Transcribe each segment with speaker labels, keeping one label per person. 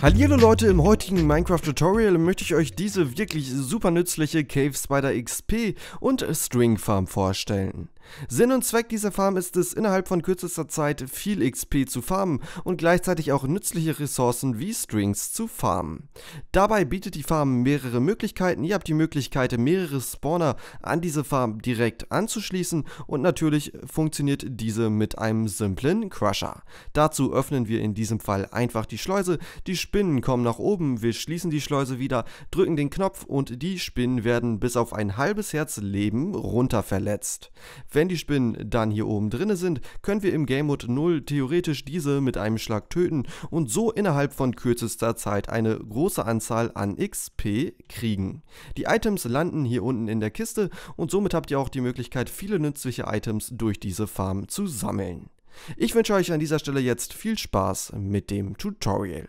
Speaker 1: Hallo Leute, im heutigen Minecraft Tutorial möchte ich euch diese wirklich super nützliche Cave Spider XP und String Farm vorstellen. Sinn und Zweck dieser Farm ist es, innerhalb von kürzester Zeit viel XP zu farmen und gleichzeitig auch nützliche Ressourcen wie Strings zu farmen. Dabei bietet die Farm mehrere Möglichkeiten. Ihr habt die Möglichkeit, mehrere Spawner an diese Farm direkt anzuschließen und natürlich funktioniert diese mit einem simplen Crusher. Dazu öffnen wir in diesem Fall einfach die Schleuse, die Spinnen kommen nach oben, wir schließen die Schleuse wieder, drücken den Knopf und die Spinnen werden bis auf ein halbes Herz Leben runterverletzt. Wenn die Spinnen dann hier oben drinne sind, können wir im Game Mode 0 theoretisch diese mit einem Schlag töten und so innerhalb von kürzester Zeit eine große Anzahl an XP kriegen. Die Items landen hier unten in der Kiste und somit habt ihr auch die Möglichkeit viele nützliche Items durch diese Farm zu sammeln. Ich wünsche euch an dieser Stelle jetzt viel Spaß mit dem Tutorial.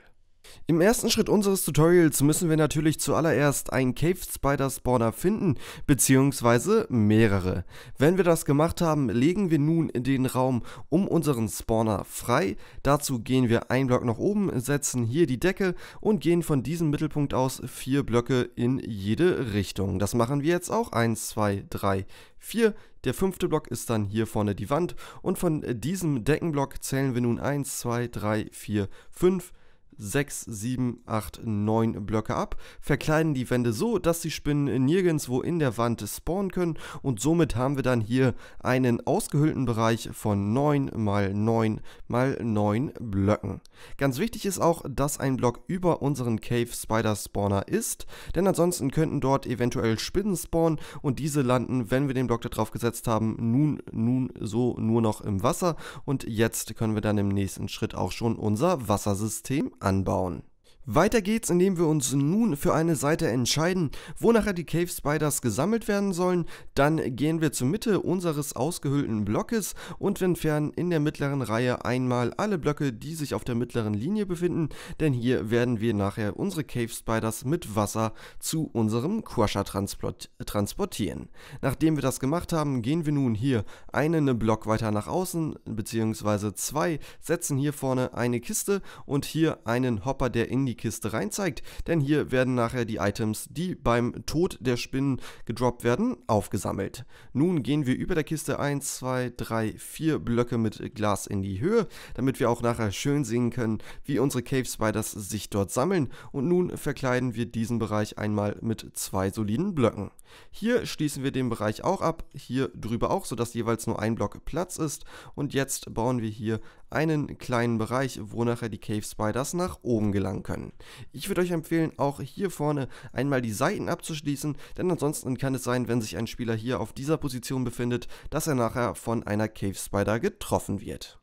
Speaker 1: Im ersten Schritt unseres Tutorials müssen wir natürlich zuallererst einen Cave Spider Spawner finden, beziehungsweise mehrere. Wenn wir das gemacht haben, legen wir nun den Raum um unseren Spawner frei. Dazu gehen wir einen Block nach oben, setzen hier die Decke und gehen von diesem Mittelpunkt aus vier Blöcke in jede Richtung. Das machen wir jetzt auch. 1, 2, 3, 4. Der fünfte Block ist dann hier vorne die Wand und von diesem Deckenblock zählen wir nun eins, zwei, drei, vier, fünf. 6, 7, 8, 9 Blöcke ab, verkleiden die Wände so, dass die Spinnen nirgendwo in der Wand spawnen können und somit haben wir dann hier einen ausgehöhlten Bereich von 9 mal 9 mal 9 Blöcken. Ganz wichtig ist auch, dass ein Block über unseren Cave Spider Spawner ist, denn ansonsten könnten dort eventuell Spinnen spawnen und diese landen, wenn wir den Block da drauf gesetzt haben, nun, nun so nur noch im Wasser und jetzt können wir dann im nächsten Schritt auch schon unser Wassersystem anbauen. Weiter geht's, indem wir uns nun für eine Seite entscheiden, wo nachher die Cave Spiders gesammelt werden sollen. Dann gehen wir zur Mitte unseres ausgehöhlten Blockes und entfernen in der mittleren Reihe einmal alle Blöcke, die sich auf der mittleren Linie befinden, denn hier werden wir nachher unsere Cave Spiders mit Wasser zu unserem Crusher transportieren. Nachdem wir das gemacht haben, gehen wir nun hier einen Block weiter nach außen, beziehungsweise zwei, setzen hier vorne eine Kiste und hier einen Hopper, der in die die Kiste rein zeigt. Denn hier werden nachher die Items, die beim Tod der Spinnen gedroppt werden, aufgesammelt. Nun gehen wir über der Kiste 1, 2, 3, 4 Blöcke mit Glas in die Höhe, damit wir auch nachher schön sehen können, wie unsere Cave Spiders sich dort sammeln. Und nun verkleiden wir diesen Bereich einmal mit zwei soliden Blöcken. Hier schließen wir den Bereich auch ab, hier drüber auch, sodass jeweils nur ein Block Platz ist. Und jetzt bauen wir hier einen kleinen Bereich, wo nachher die Cave Spiders nach oben gelangen können. Ich würde euch empfehlen, auch hier vorne einmal die Seiten abzuschließen, denn ansonsten kann es sein, wenn sich ein Spieler hier auf dieser Position befindet, dass er nachher von einer Cave Spider getroffen wird.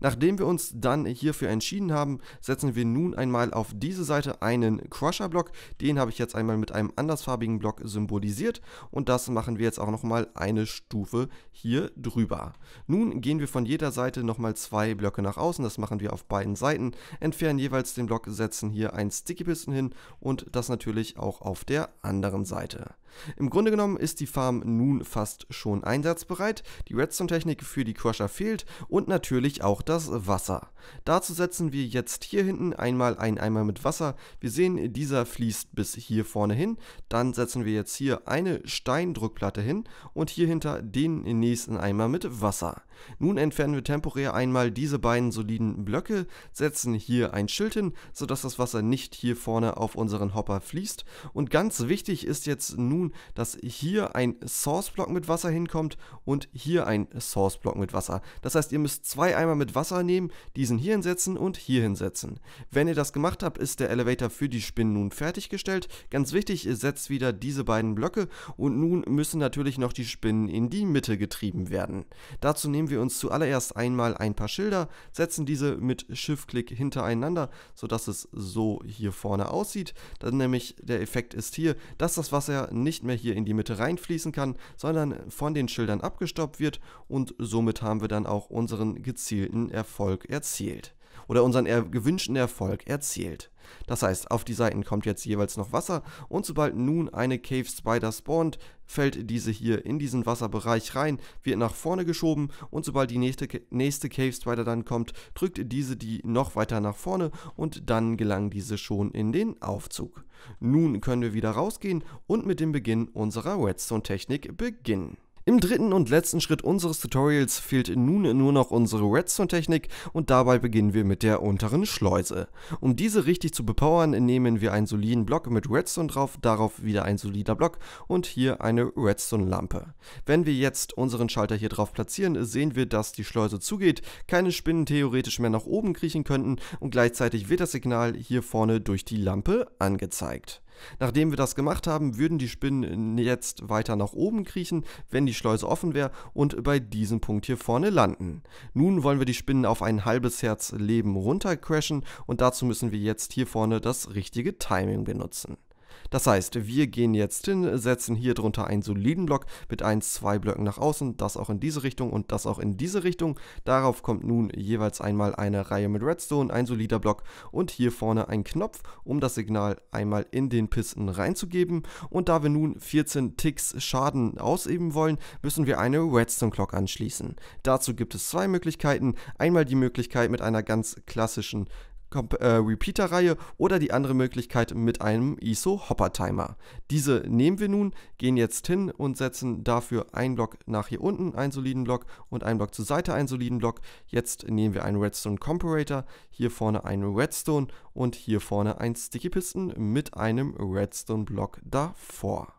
Speaker 1: Nachdem wir uns dann hierfür entschieden haben, setzen wir nun einmal auf diese Seite einen Crusher-Block. Den habe ich jetzt einmal mit einem andersfarbigen Block symbolisiert und das machen wir jetzt auch nochmal eine Stufe hier drüber. Nun gehen wir von jeder Seite nochmal zwei Blöcke nach außen, das machen wir auf beiden Seiten, entfernen jeweils den Block, setzen hier ein Sticky Piston hin und das natürlich auch auf der anderen Seite. Im Grunde genommen ist die Farm nun fast schon einsatzbereit, die Redstone-Technik für die Crusher fehlt und natürlich auch das Wasser. Dazu setzen wir jetzt hier hinten einmal einen Eimer mit Wasser. Wir sehen, dieser fließt bis hier vorne hin. Dann setzen wir jetzt hier eine Steindruckplatte hin und hier hinter den nächsten Eimer mit Wasser. Nun entfernen wir temporär einmal diese beiden soliden Blöcke, setzen hier ein Schild hin, sodass das Wasser nicht hier vorne auf unseren Hopper fließt. Und ganz wichtig ist jetzt nun, dass hier ein Source-Block mit Wasser hinkommt und hier ein Source-Block mit Wasser. Das heißt, ihr müsst zwei Eimer mit Wasser nehmen, diesen hier hinsetzen und hier hinsetzen. Wenn ihr das gemacht habt, ist der Elevator für die Spinnen nun fertiggestellt. Ganz wichtig, ihr setzt wieder diese beiden Blöcke und nun müssen natürlich noch die Spinnen in die Mitte getrieben werden. Dazu nehmen nehmen wir uns zuallererst einmal ein paar Schilder, setzen diese mit shift click hintereinander, sodass es so hier vorne aussieht. Dann nämlich der Effekt ist hier, dass das Wasser nicht mehr hier in die Mitte reinfließen kann, sondern von den Schildern abgestoppt wird und somit haben wir dann auch unseren gezielten Erfolg erzielt oder unseren er gewünschten Erfolg erzielt. Das heißt, auf die Seiten kommt jetzt jeweils noch Wasser und sobald nun eine Cave Spider spawnt, fällt diese hier in diesen Wasserbereich rein, wird nach vorne geschoben und sobald die nächste, nächste Cave Spider dann kommt, drückt diese die noch weiter nach vorne und dann gelangen diese schon in den Aufzug. Nun können wir wieder rausgehen und mit dem Beginn unserer Redstone-Technik beginnen. Im dritten und letzten Schritt unseres Tutorials fehlt nun nur noch unsere Redstone-Technik und dabei beginnen wir mit der unteren Schleuse. Um diese richtig zu bepowern, nehmen wir einen soliden Block mit Redstone drauf, darauf wieder ein solider Block und hier eine Redstone-Lampe. Wenn wir jetzt unseren Schalter hier drauf platzieren, sehen wir, dass die Schleuse zugeht, keine Spinnen theoretisch mehr nach oben kriechen könnten und gleichzeitig wird das Signal hier vorne durch die Lampe angezeigt. Nachdem wir das gemacht haben, würden die Spinnen jetzt weiter nach oben kriechen, wenn die Schleuse offen wäre und bei diesem Punkt hier vorne landen. Nun wollen wir die Spinnen auf ein halbes Herz Leben runter crashen und dazu müssen wir jetzt hier vorne das richtige Timing benutzen. Das heißt, wir gehen jetzt hin, setzen hier drunter einen soliden Block mit 1, 2 Blöcken nach außen, das auch in diese Richtung und das auch in diese Richtung. Darauf kommt nun jeweils einmal eine Reihe mit Redstone, ein solider Block und hier vorne ein Knopf, um das Signal einmal in den Pisten reinzugeben. Und da wir nun 14 Ticks Schaden ausüben wollen, müssen wir eine Redstone Clock anschließen. Dazu gibt es zwei Möglichkeiten. Einmal die Möglichkeit mit einer ganz klassischen äh, Repeater-Reihe oder die andere Möglichkeit mit einem ISO-Hopper-Timer. Diese nehmen wir nun, gehen jetzt hin und setzen dafür einen Block nach hier unten, einen soliden Block und einen Block zur Seite, einen soliden Block. Jetzt nehmen wir einen Redstone Comparator, hier vorne einen Redstone und hier vorne einen Sticky Piston mit einem Redstone-Block davor.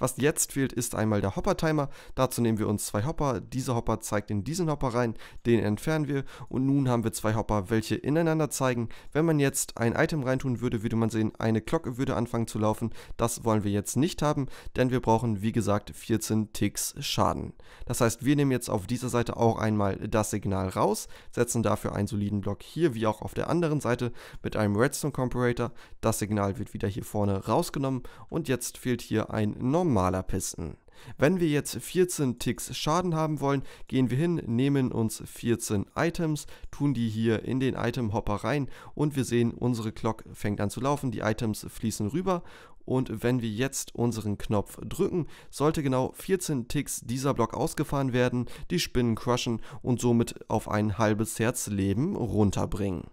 Speaker 1: Was jetzt fehlt, ist einmal der Hopper-Timer. Dazu nehmen wir uns zwei Hopper. Dieser Hopper zeigt in diesen Hopper rein, den entfernen wir. Und nun haben wir zwei Hopper, welche ineinander zeigen. Wenn man jetzt ein Item reintun würde, würde man sehen, eine Glocke würde anfangen zu laufen. Das wollen wir jetzt nicht haben, denn wir brauchen, wie gesagt, 14 Ticks Schaden. Das heißt, wir nehmen jetzt auf dieser Seite auch einmal das Signal raus, setzen dafür einen soliden Block hier, wie auch auf der anderen Seite, mit einem Redstone Comparator. Das Signal wird wieder hier vorne rausgenommen. Und jetzt fehlt hier ein normaler Pisten. Wenn wir jetzt 14 Ticks Schaden haben wollen, gehen wir hin, nehmen uns 14 Items, tun die hier in den Item Hopper rein und wir sehen, unsere Clock fängt an zu laufen, die Items fließen rüber und wenn wir jetzt unseren Knopf drücken, sollte genau 14 Ticks dieser Block ausgefahren werden, die Spinnen crushen und somit auf ein halbes Herz Leben runterbringen.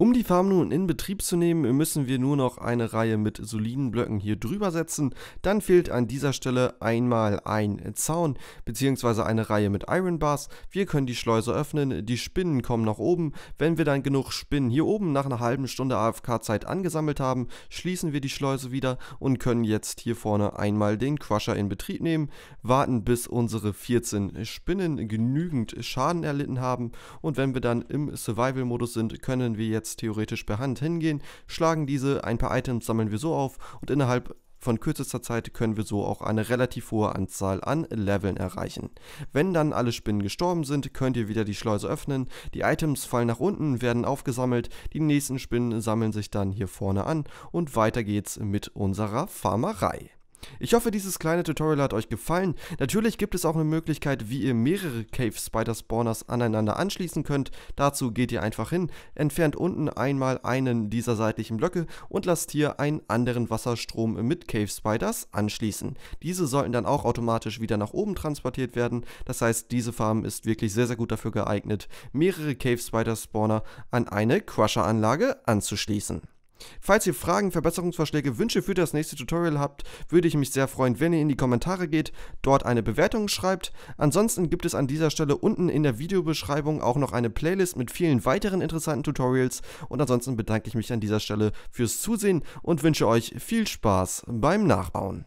Speaker 1: Um die Farm nun in Betrieb zu nehmen, müssen wir nur noch eine Reihe mit soliden Blöcken hier drüber setzen. Dann fehlt an dieser Stelle einmal ein Zaun bzw. eine Reihe mit Iron Bars. Wir können die Schleuse öffnen, die Spinnen kommen nach oben. Wenn wir dann genug Spinnen hier oben nach einer halben Stunde AFK-Zeit angesammelt haben, schließen wir die Schleuse wieder und können jetzt hier vorne einmal den Crusher in Betrieb nehmen, warten bis unsere 14 Spinnen genügend Schaden erlitten haben und wenn wir dann im Survival-Modus sind, können wir jetzt jetzt theoretisch per Hand hingehen, schlagen diese, ein paar Items sammeln wir so auf und innerhalb von kürzester Zeit können wir so auch eine relativ hohe Anzahl an Leveln erreichen. Wenn dann alle Spinnen gestorben sind, könnt ihr wieder die Schleuse öffnen, die Items fallen nach unten, werden aufgesammelt, die nächsten Spinnen sammeln sich dann hier vorne an und weiter geht's mit unserer Farmerei. Ich hoffe, dieses kleine Tutorial hat euch gefallen. Natürlich gibt es auch eine Möglichkeit, wie ihr mehrere Cave Spider Spawners aneinander anschließen könnt. Dazu geht ihr einfach hin, entfernt unten einmal einen dieser seitlichen Blöcke und lasst hier einen anderen Wasserstrom mit Cave Spiders anschließen. Diese sollten dann auch automatisch wieder nach oben transportiert werden. Das heißt, diese Farm ist wirklich sehr, sehr gut dafür geeignet, mehrere Cave Spider Spawner an eine Crusher Anlage anzuschließen. Falls ihr Fragen, Verbesserungsvorschläge, Wünsche für das nächste Tutorial habt, würde ich mich sehr freuen, wenn ihr in die Kommentare geht, dort eine Bewertung schreibt. Ansonsten gibt es an dieser Stelle unten in der Videobeschreibung auch noch eine Playlist mit vielen weiteren interessanten Tutorials und ansonsten bedanke ich mich an dieser Stelle fürs Zusehen und wünsche euch viel Spaß beim Nachbauen.